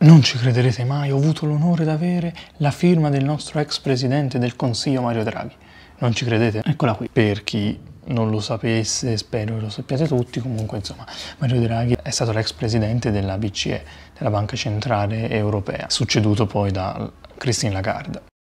Non ci crederete mai, ho avuto l'onore di avere la firma del nostro ex presidente del Consiglio Mario Draghi. Non ci credete? Eccola qui. Per chi non lo sapesse, spero lo sappiate tutti, comunque insomma, Mario Draghi è stato l'ex presidente della BCE, della Banca Centrale Europea, succeduto poi da Christine Lagarde.